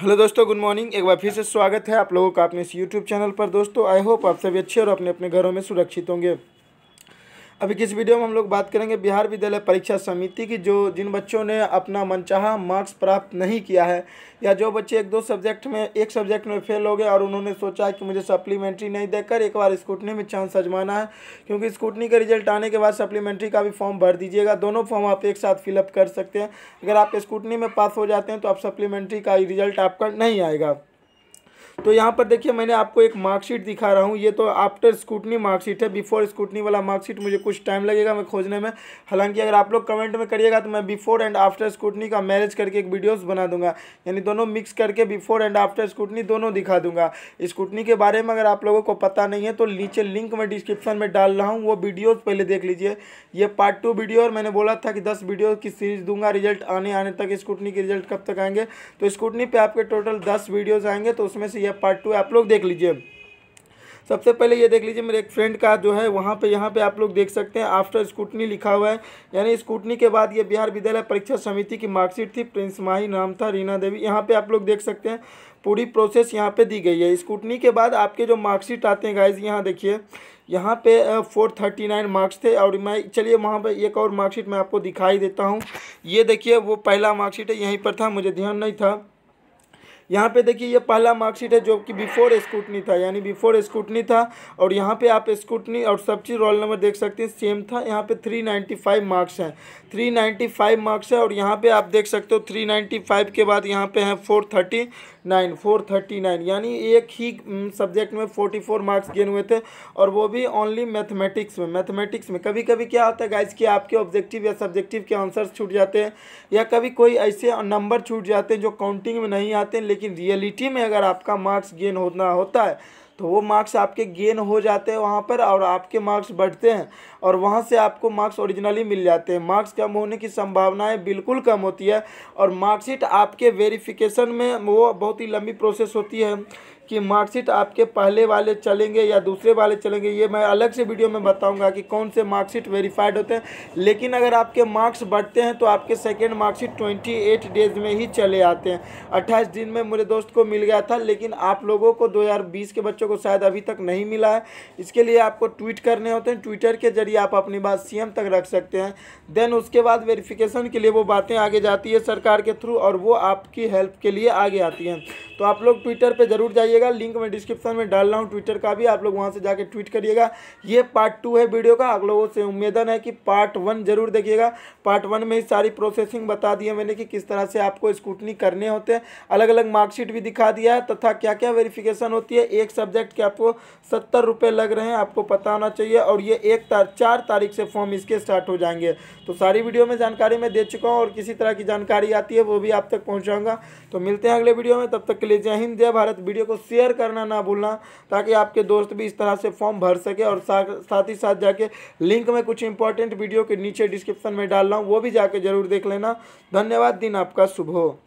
hello दोस्तों good morning एक बार फिर से स्वागत है आप लोगों का अपने इस यूट्यूब चैनल पर दोस्तों आई होप आप सभी अच्छे और अपने अपने घरों में सुरक्षित होंगे अभी किस वीडियो में हम लोग बात करेंगे बिहार विद्यालय परीक्षा समिति की जो जिन बच्चों ने अपना मनचाहा मार्क्स प्राप्त नहीं किया है या जो बच्चे एक दो सब्जेक्ट में एक सब्जेक्ट में फेल हो गए और उन्होंने सोचा कि मुझे सप्लीमेंट्री नहीं देकर एक बार स्कूटनी में चांस आजमाना है क्योंकि स्कूटनी का रिजल्ट आने के बाद सप्लीमेंट्री का भी फॉर्म भर दीजिएगा दोनों फॉर्म आप एक साथ फिलअप कर सकते हैं अगर आप स्कूटनी में पास हो जाते हैं तो आप सप्लीमेंट्री का रिजल्ट आपका नहीं आएगा तो यहाँ पर देखिए मैंने आपको एक मार्कशीट दिखा रहा हूँ ये तो आफ्टर स्कूटनी मार्कशीट है बिफोर स्कूटनी वाला मार्कशीट मुझे कुछ टाइम लगेगा मैं खोजने में हालांकि अगर आप लोग कमेंट में करिएगा तो मैं बिफोर एंड आफ्टर स्कूटनी का मैरिज करके एक वीडियोज़ बना दूंगा यानी दोनों मिक्स करके बिफोर एंड आफ्टर स्कूटनी दोनों दिखा दूंगा स्कूटनी के बारे में अगर आप लोगों को पता नहीं है तो नीचे लिंक मैं डिस्क्रिप्शन में डाल रहा हूँ वो वीडियोज़ पहले देख लीजिए ये पार्ट टू वीडियो और मैंने बोला था कि दस वीडियो की सीरीज दूंगा रिजल्ट आने आने तक स्कूटनी के रिजल्ट कब तक आएंगे तो स्कूटनी पर आपके टोटल दस वीडियोज़ आएंगे तो उसमें से है पार्ट टू आप लोग देख लीजिए सबसे पहले ये देख लीजिए मेरे एक फ्रेंड का जो है वहाँ पे यहाँ पे आप लोग देख सकते हैं आफ्टर स्कूटनी लिखा हुआ है यानी स्कूटनी के बाद ये बिहार विद्यालय परीक्षा समिति की मार्कशीट थी प्रिंस माही नाम था रीना देवी यहाँ पे आप लोग देख सकते हैं पूरी प्रोसेस यहाँ पे दी गई है स्कूटनी के बाद आपके जो मार्कशीट आते हैं गाइज यहाँ देखिए यहाँ पे फोर थर्टी नाइन मार्क्स थे और मैं चलिए वहाँ पे एक और मार्कशीट मैं आपको दिखाई देता हूँ ये देखिए वो पहला मार्कशीट है यहीं पर था मुझे ध्यान नहीं था यहाँ पे देखिए ये पहला मार्कशीट है जो कि बिफोर स्कूटनी था यानी बिफोर स्कूटनी था और यहाँ पे आप स्कूटनी और सब चीज़ रोल नंबर देख सकते हैं सेम था यहाँ पे 395 मार्क्स है 395 मार्क्स है और यहाँ पे आप देख सकते हो 395 के बाद यहाँ पे हैं 439 439 यानी एक ही सब्जेक्ट में 44 मार्क्स गेन हुए थे और वो भी ओनली मैथमेटिक्स में मैथमेटिक्स में कभी कभी क्या होता है गाइज कि आपके ऑब्जेक्टिव या सब्जेक्टिव के आंसर्स छूट जाते हैं या कभी कोई ऐसे नंबर छूट जाते हैं जो काउंटिंग में नहीं आते हैं लेकिन लेकिन रियलिटी में अगर आपका मार्क्स गेन होना होता है तो वो मार्क्स आपके गेन हो जाते हैं वहाँ पर और आपके मार्क्स बढ़ते हैं और वहाँ से आपको मार्क्स ओरिजिनली मिल जाते हैं मार्क्स कम होने की संभावनाएं बिल्कुल कम होती है और मार्कशीट आपके वेरिफिकेशन में वो बहुत ही लंबी प्रोसेस होती है कि मार्कशीट आपके पहले वाले चलेंगे या दूसरे वाले चलेंगे ये मैं अलग से वीडियो में बताऊंगा कि कौन से मार्कशीट वेरीफाइड होते हैं लेकिन अगर आपके मार्क्स बढ़ते हैं तो आपके second marksheet twenty eight days में ही चले आते हैं अट्ठाईस दिन में मेरे दोस्त को मिल गया था लेकिन आप लोगों को दो के बच्चों को को शायद अभी तक नहीं मिला है इसके लिए आपको ट्वीट करने होते हैं ट्विटर के जरिए आप अपनी बात सीएम तक रख सकते हैं देन उसके बाद वेरिफिकेशन के लिए वो बातें आगे जाती है सरकार के थ्रू और वो आपकी हेल्प के लिए आगे आती हैं तो आप लोग ट्विटर पर जरूर जाइएगा लिंक मैं डिस्क्रिप्शन में डाल रहा हूँ ट्विटर का भी आप लोग वहाँ से जाकर ट्वीट करिएगा ये पार्ट टू है वीडियो का आप लोगों से उम्मीदन है कि पार्ट वन जरूर देखिएगा पार्ट वन में ही सारी प्रोसेसिंग बता दी है मैंने कि किस तरह से आपको स्कूटनी करने होते हैं अलग अलग मार्कशीट भी दिखा दिया है तथा क्या क्या वेरिफिकेशन होती है एक सब सब्जेक्ट के आपको सत्तर रुपये लग रहे हैं आपको पता होना चाहिए और ये एक तार चार तारीख से फॉर्म इसके स्टार्ट हो जाएंगे तो सारी वीडियो में जानकारी मैं दे चुका हूँ और किसी तरह की जानकारी आती है वो भी आप तक पहुँचाऊँगा तो मिलते हैं अगले वीडियो में तब तक के लिए जय हिंद जय भारत वीडियो को शेयर करना ना भूलना ताकि आपके दोस्त भी इस तरह से फॉर्म भर सके और साथ ही साथ जाके लिंक में कुछ इंपॉर्टेंट वीडियो के नीचे डिस्क्रिप्शन में डाल रहा हूँ वो भी जाके जरूर देख लेना धन्यवाद दिन आपका शुभ हो